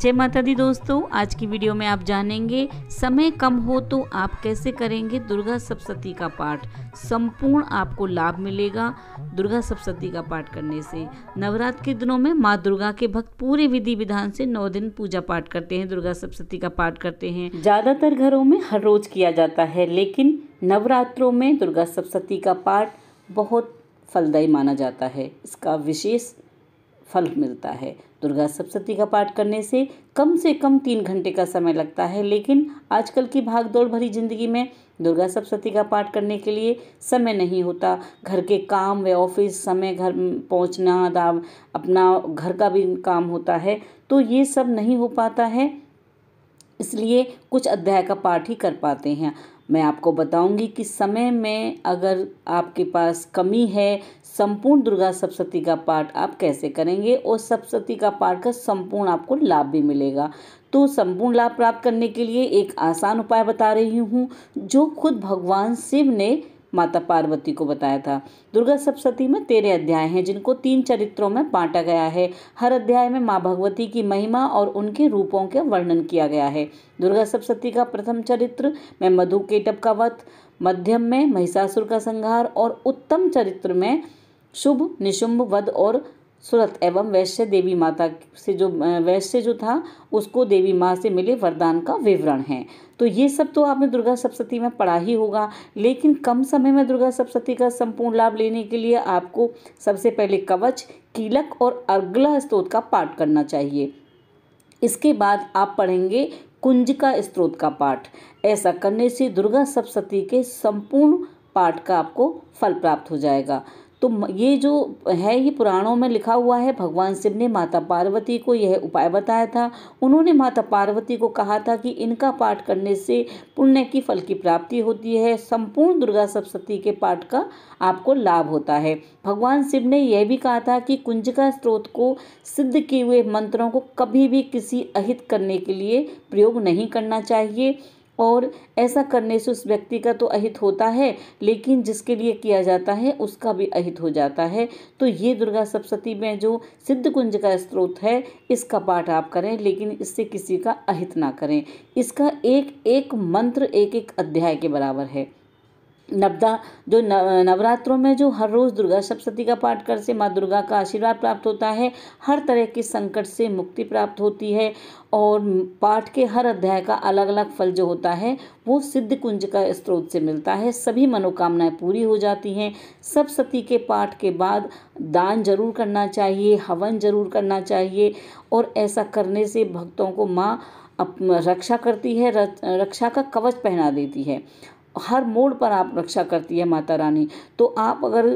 जय माता दी दोस्तों आज की वीडियो में आप जानेंगे समय कम हो तो आप कैसे करेंगे दुर्गा सप्तती का पाठ संपूर्ण आपको लाभ मिलेगा दुर्गा सप्तती का पाठ करने से नवरात्र के दिनों में माँ दुर्गा के भक्त पूरे विधि विधान से नौ दिन पूजा पाठ करते हैं दुर्गा सप्तती का पाठ करते हैं ज़्यादातर घरों में हर रोज किया जाता है लेकिन नवरात्रों में दुर्गा सप्तती का पाठ बहुत फलदायी माना जाता है इसका विशेष फल मिलता है दुर्गा सप्तशती का पाठ करने से कम से कम तीन घंटे का समय लगता है लेकिन आजकल की भागदौड़ भरी जिंदगी में दुर्गा सप्तशती का पाठ करने के लिए समय नहीं होता घर के काम व ऑफिस समय घर पहुंचना दाम अपना घर का भी काम होता है तो ये सब नहीं हो पाता है इसलिए कुछ अध्याय का पाठ ही कर पाते हैं मैं आपको बताऊंगी कि समय में अगर आपके पास कमी है संपूर्ण दुर्गा सप्तती का पाठ आप कैसे करेंगे और सप्तती का पाठ का संपूर्ण आपको लाभ भी मिलेगा तो संपूर्ण लाभ प्राप्त करने के लिए एक आसान उपाय बता रही हूँ जो खुद भगवान शिव ने माता पार्वती को बताया था दुर्गा सप्तती में तेरह अध्याय हैं जिनको तीन चरित्रों में बांटा गया है हर अध्याय में माँ भगवती की महिमा और उनके रूपों के वर्णन किया गया है दुर्गा सप्तती का प्रथम चरित्र में मधु केटप का वध मध्यम में महिषासुर का संहार और उत्तम चरित्र में शुभ निशुंभ वध और सुरत एवं वैश्य देवी माता से जो वैश्य जो था उसको देवी माँ से मिले वरदान का विवरण है तो ये सब तो आपने दुर्गा सप्तती में पढ़ा ही होगा लेकिन कम समय में दुर्गा सप्तती का संपूर्ण लाभ लेने के लिए आपको सबसे पहले कवच कीलक और अर्गला स्त्रोत का पाठ करना चाहिए इसके बाद आप पढ़ेंगे कुंज का स्त्रोत का पाठ ऐसा करने से दुर्गा सप्तती के संपूर्ण पाठ का आपको फल प्राप्त हो जाएगा तो ये जो है ये पुराणों में लिखा हुआ है भगवान शिव ने माता पार्वती को यह उपाय बताया था उन्होंने माता पार्वती को कहा था कि इनका पाठ करने से पुण्य की फल की प्राप्ति होती है संपूर्ण दुर्गा सप्तती के पाठ का आपको लाभ होता है भगवान शिव ने यह भी कहा था कि कुंजिका स्रोत को सिद्ध किए हुए मंत्रों को कभी भी किसी अहित करने के लिए प्रयोग नहीं करना चाहिए और ऐसा करने से उस व्यक्ति का तो अहित होता है लेकिन जिसके लिए किया जाता है उसका भी अहित हो जाता है तो ये दुर्गा सप्तती में जो सिद्ध कुंज का स्त्रोत है इसका पाठ आप करें लेकिन इससे किसी का अहित ना करें इसका एक एक मंत्र एक एक अध्याय के बराबर है नवदा जो नवरात्रों में जो हर रोज़ दुर्गा सप्तशती का पाठ कर से माँ दुर्गा का आशीर्वाद प्राप्त होता है हर तरह के संकट से मुक्ति प्राप्त होती है और पाठ के हर अध्याय का अलग अलग फल जो होता है वो सिद्ध कुंज का स्रोत से मिलता है सभी मनोकामनाएं पूरी हो जाती हैं सप्तशती के पाठ के बाद दान जरूर करना चाहिए हवन जरूर करना चाहिए और ऐसा करने से भक्तों को माँ रक्षा करती है रक्षा का कवच पहना देती है हर मोड़ पर आप रक्षा करती है माता रानी तो आप अगर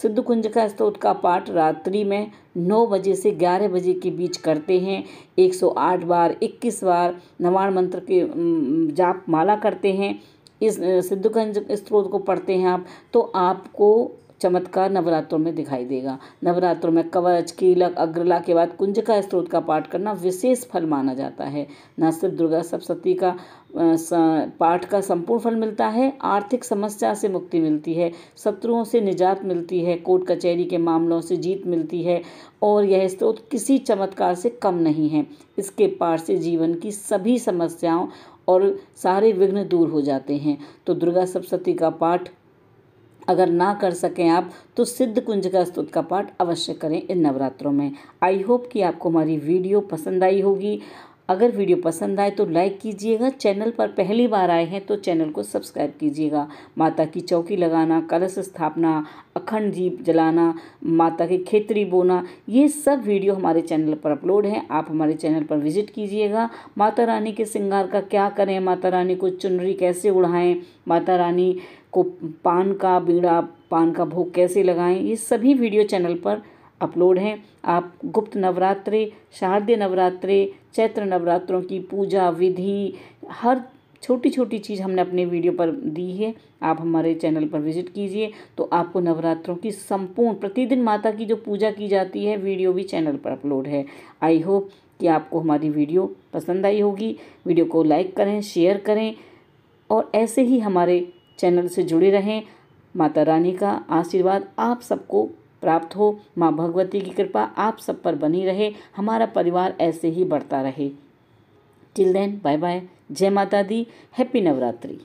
सिद्ध कुंज का स्त्रोत का पाठ रात्रि में नौ बजे से ग्यारह बजे के बीच करते हैं एक सौ आठ बार इक्कीस बार नवाण मंत्र के जाप माला करते हैं इस सिद्ध कुंज स्त्रोत को पढ़ते हैं आप तो आपको चमत्कार नवरात्रों में दिखाई देगा नवरात्रों में कवच कीलक अग्रला के बाद कुंज का स्त्रोत का पाठ करना विशेष फल माना जाता है न सिर्फ दुर्गा सप्तती का पाठ का संपूर्ण फल मिलता है आर्थिक समस्या से मुक्ति मिलती है शत्रुओं से निजात मिलती है कोर्ट कचहरी के मामलों से जीत मिलती है और यह स्त्रोत किसी चमत्कार से कम नहीं है इसके पाठ से जीवन की सभी समस्याओं और सारे विघ्न दूर हो जाते हैं तो दुर्गा सप्तती का पाठ अगर ना कर सकें आप तो सिद्ध कुंज का स्तुत का पाठ अवश्य करें इन नवरात्रों में आई होप कि आपको हमारी वीडियो पसंद आई होगी अगर वीडियो पसंद आए तो लाइक कीजिएगा चैनल पर पहली बार आए हैं तो चैनल को सब्सक्राइब कीजिएगा माता की चौकी लगाना कलश स्थापना अखंड जीप जलाना माता के खेतरी बोना ये सब वीडियो हमारे चैनल पर अपलोड हैं आप हमारे चैनल पर विजिट कीजिएगा माता रानी के श्रृंगार का क्या करें माता रानी को चुनरी कैसे उड़ाएँ माता रानी को पान का बीड़ा पान का भोग कैसे लगाएँ ये सभी वीडियो चैनल पर अपलोड हैं आप गुप्त नवरात्रे शारदीय नवरात्रे चैत्र नवरात्रों की पूजा विधि हर छोटी छोटी चीज़ हमने अपने वीडियो पर दी है आप हमारे चैनल पर विजिट कीजिए तो आपको नवरात्रों की संपूर्ण प्रतिदिन माता की जो पूजा की जाती है वीडियो भी चैनल पर अपलोड है आई होप कि आपको हमारी वीडियो पसंद आई होगी वीडियो को लाइक करें शेयर करें और ऐसे ही हमारे चैनल से जुड़े रहें माता रानी का आशीर्वाद आप सबको प्राप्त हो माँ भगवती की कृपा आप सब पर बनी रहे हमारा परिवार ऐसे ही बढ़ता रहे टिल देन बाय बाय जय माता दी हैप्पी नवरात्रि